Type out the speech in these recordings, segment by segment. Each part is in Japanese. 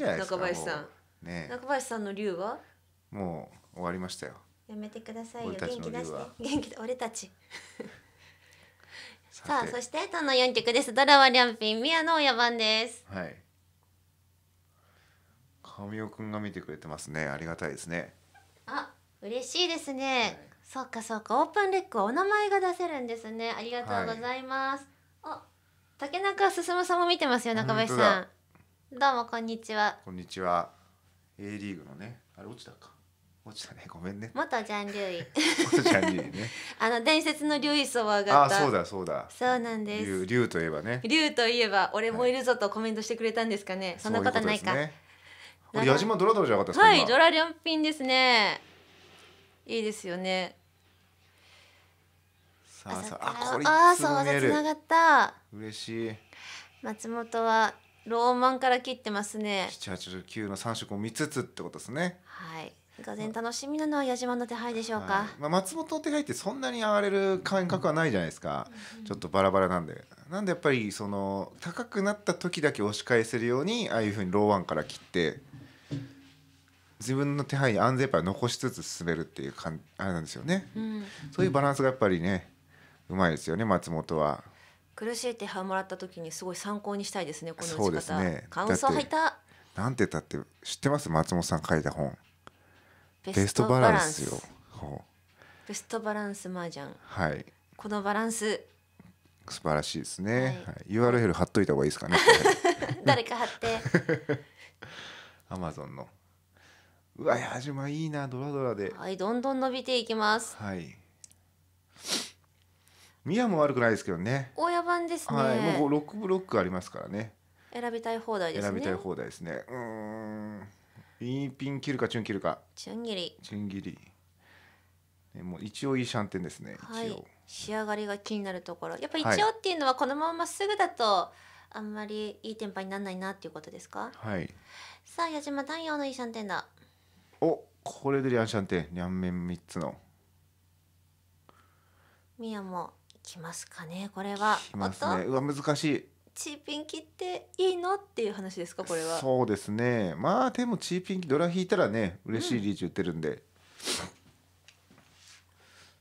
じゃないですか中林さんね中林さんの竜はもう終わりましたよやめてくださいよ元気出して元気俺たちさあそしてとの4曲ですドラはリャンピン宮野親番ですはい神尾くんが見てくれてますねありがたいですねあ嬉しいですね、はい、そうかそうかオープンレックはお名前が出せるんですねありがとうございます、はい、あ竹中進さんも見てますよ中林さんどうもこんにちはこんにちは A リーグのねあれ落ちたか落ちたねごめんね元ジャン・リュイ元ジャン・リュイね あの伝説のリュウイソワがあそうだそうだそうなんですリュリュウといえばねリュウといえば俺もいるぞとコメントしてくれたんですかね、はい、そんなことないかね、矢島ドラドラじゃなかったはいドラ両ピンですねいいですよねさあさああこれあそうだつがった嬉しい松本はローマンから切ってますね七7 8九の三色を見つつってことですねはいがぜ楽しみなのは矢島の手配でしょうか、はい、まあ、松本手配ってそんなに上がれる感覚はないじゃないですか、うん、ちょっとバラバラなんでなんでやっぱりその高くなった時だけ押し返せるようにああいうふうにローワンから切って自分の手配安全牌残しつつ進めるっていうかんあれなんですよね、うん、そういうバランスがやっぱりねうまいですよね松本は。苦しい手はもらった時にすごい参考にしたいですねこのそうですね感想入ったなんて言ったって知ってます松本さん書いた本ベストバランスよベストバランス麻雀はいこのバランス素晴らしいですね、はいはい、URL 貼っといた方がいいですかね 誰か貼ってアマゾンのうわ矢島いいなドラドラではいどんどん伸びていきますはいミヤも悪くないですけどね親番ですねはいもう6ブロックありますからね選びたい放題ですね選びたい放題ですねうんインピン切るかチュン切るかチュン切りチュン切りね、もう一応いいシャンテンですね、はい、仕上がりが気になるところやっぱ一応っていうのはこのままっすぐだとあんまりいいテンパにならないなっていうことですかはいさあ矢島太陽のいいシャンテンだおこれでリアンシャンテン両面三つのミヤもきますかねこれは。きますね。うわ難しい。チーピン切っていいのっていう話ですかこれは。そうですね。まあでもチーピンドラ引いたらね嬉しいリーチ売ってるんで。うん、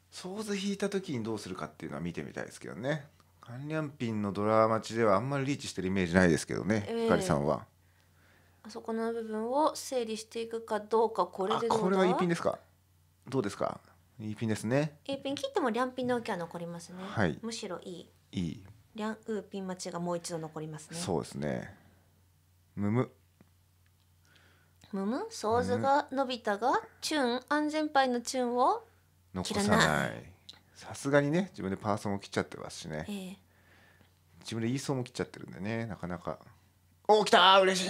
想像引いた時にどうするかっていうのは見てみたいですけどね。カンリャンピンのドラ待ちではあんまりリーチしてるイメージないですけどね、えかりさんは。あそこの部分を整理していくかどうかこれでどうだこれは一品ですかどうですかいいピンですね。いいピン切っても両ピンの受けは残りますね。はい。むしろいい。いい。両ウーピン待ちがもう一度残りますね。そうですね。むむ。むむ、ソーズが伸びたが、チュン、安全牌のチュンを。残さない。さすがにね、自分でパーソンを切っちゃってますしね。ええ、自分でイーソンも切っちゃってるんでね、なかなか。おきた嬉しい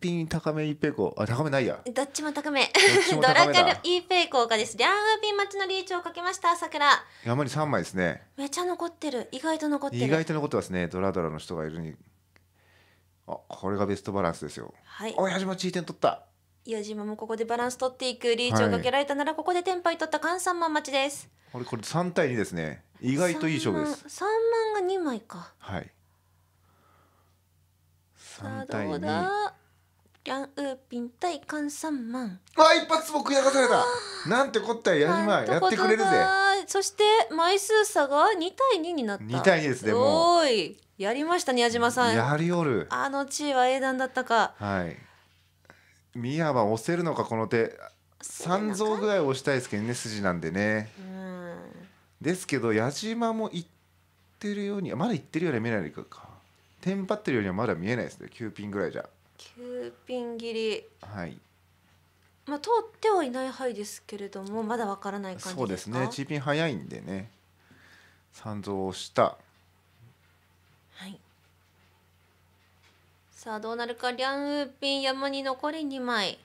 ピン高め一平行あ高めないやどっちも高めドラカル一平行かですリャンウーピン町のリーチをかけました桜山に三枚ですねめちゃ残ってる意外と残ってる意外と残ってますねドラドラの人がいるにあこれがベストバランスですよはい親父もチー点取った矢島もここでバランス取っていくリーチをかけられたなら、ここでテンパイ取った菅三万待ちですこれこれ3対2ですね意外といい勝負です3万 ,3 万が2枚かはい3対2さリャンウーピン対カンサンマンあ一発も食やかされたなんてこったやりまやってくれるぜそして枚数差が二対二になった2対二ですねもうやりました宮島さんやりおるあの地位は英断だったかはい宮は押せるのかこの手三蔵ぐらい押したいですけどね筋なんでねうん。ですけど矢島も行ってるようにまだ行ってるよねに見えないかテンパってるよりはまだ見えないですね9ピンぐらいじゃ9ピン切りはいまあ通ってはいない範囲ですけれどもまだわからない感じですかそうですねチーピン早いんでね三蔵したはいさあどうなるかリャンウーピン山に残り2枚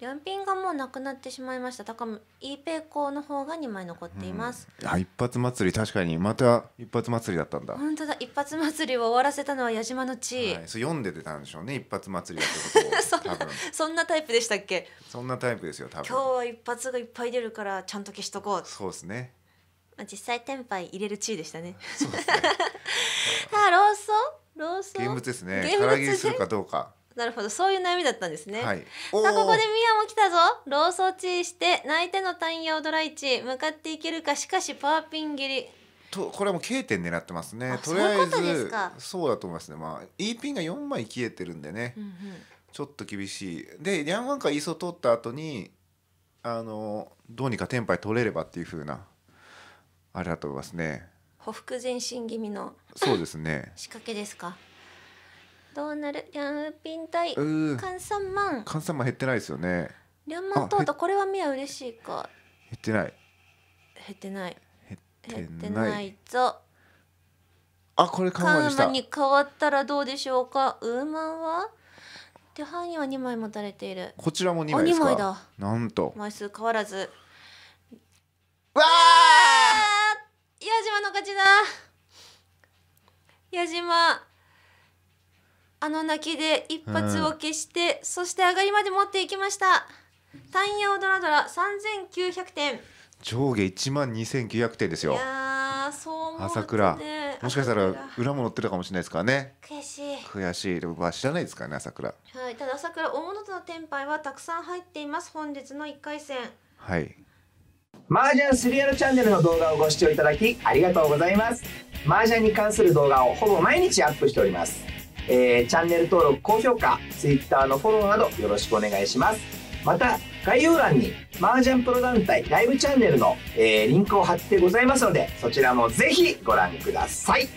両品がもうなくなってしまいましただからイーペイコの方が二枚残っています、うん、あ一発祭り確かにまた一発祭りだったんだ本当だ一発祭りを終わらせたのは矢島の地、はい、そう読んでてたんでしょうね一発祭りだってこと そんなそんなタイプでしたっけそんなタイプですよ多分今日は一発がいっぱい出るからちゃんと消しとこうそうですねまあ実際天杯入れる地位でしたね。そうですね。あ、ローソ、ローソ。現物ですね。唐揚げするかどうか。なるほどそういう悩みだったんですね、はい、さあここでミ宮も来たぞローソチして泣いての単陽ドライチ向かっていけるかしかしパーピン切りとこれはもう K 点狙ってますねとりあえずそうだと思いますねまあイーピンが四枚消えてるんでね、うんうん、ちょっと厳しいでリャンワンからイソ取った後にあのどうにかテンパイ取れればっていうふうなあれだと思いますね。ほふ前進気味のそうですね仕掛けですかどうなるリャンピン対カンサンマンカンサンマン減ってないですよねリャンマントーとこれはミア嬉しいか減ってない減ってない減ってないぞあこれカンマに変わったらどうでしょうかウーマンは手範囲は2枚持たれているこちらも2枚ですか枚だなんと枚数変わらずわあ矢島の勝ちだ矢島あの泣きで一発を消して、うん、そして上がりまで持っていきましたタンヤオドラドラ三千九百点上下一万二千九百点ですよいやそう思朝倉もしかしたら裏も乗ってるかもしれないですからね悔しい悔しい僕は知らないですからね朝倉はいただ朝倉大物との転売はたくさん入っています本日の一回戦はい麻雀スリアルチャンネルの動画をご視聴いただきありがとうございます麻雀に関する動画をほぼ毎日アップしておりますえー、チャンネル登録、高評価、Twitter のフォローなどよろしくお願いします。また、概要欄に麻雀プロ団体ライブチャンネルの、えー、リンクを貼ってございますので、そちらもぜひご覧ください。